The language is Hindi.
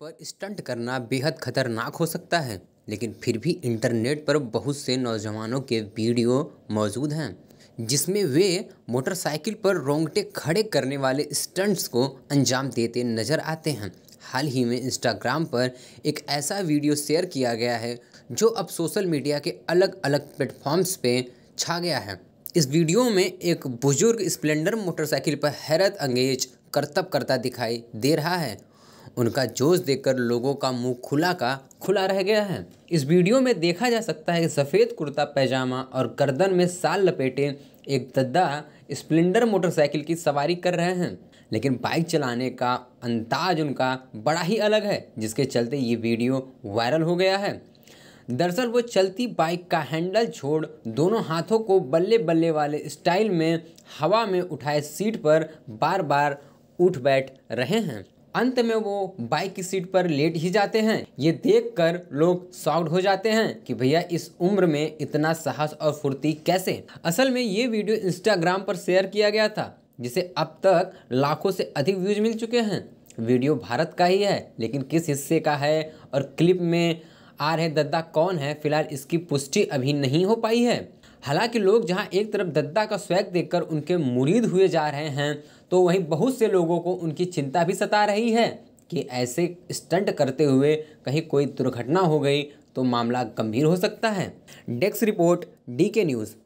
पर स्टंट करना बेहद खतरनाक हो सकता है लेकिन फिर भी इंटरनेट पर बहुत से नौजवानों के वीडियो मौजूद हैं जिसमें वे मोटरसाइकिल पर रोंगटे खड़े करने वाले स्टंट्स को अंजाम देते नज़र आते हैं हाल ही में इंस्टाग्राम पर एक ऐसा वीडियो शेयर किया गया है जो अब सोशल मीडिया के अलग अलग प्लेटफॉर्म्स पे छा गया है इस वीडियो में एक बुजुर्ग स्प्लेंडर मोटरसाइकिल पर हैरत अंगेज करतब करता दिखाई दे रहा है उनका जोश देखकर लोगों का मुंह खुला का खुला रह गया है इस वीडियो में देखा जा सकता है कि सफ़ेद कुर्ता पैजामा और गर्दन में साल लपेटे एक दद्दा स्प्लेंडर मोटरसाइकिल की सवारी कर रहे हैं लेकिन बाइक चलाने का अंदाज उनका बड़ा ही अलग है जिसके चलते ये वीडियो वायरल हो गया है दरअसल वो चलती बाइक का हैंडल छोड़ दोनों हाथों को बल्ले बल्ले वाले स्टाइल में हवा में उठाए सीट पर बार बार उठ बैठ रहे हैं अंत में वो बाइक की सीट पर लेट ही जाते हैं ये देखकर लोग सॉफ्ट हो जाते हैं कि भैया इस उम्र में इतना साहस और फुर्ती कैसे असल में ये वीडियो इंस्टाग्राम पर शेयर किया गया था जिसे अब तक लाखों से अधिक व्यूज मिल चुके हैं वीडियो भारत का ही है लेकिन किस हिस्से का है और क्लिप में आ रहे दद्दा कौन है फिलहाल इसकी पुष्टि अभी नहीं हो पाई है हालांकि लोग जहां एक तरफ दद्दा का स्वैग देखकर उनके मुरीद हुए जा रहे हैं तो वहीं बहुत से लोगों को उनकी चिंता भी सता रही है कि ऐसे स्टंट करते हुए कहीं कोई दुर्घटना हो गई तो मामला गंभीर हो सकता है desk report D K news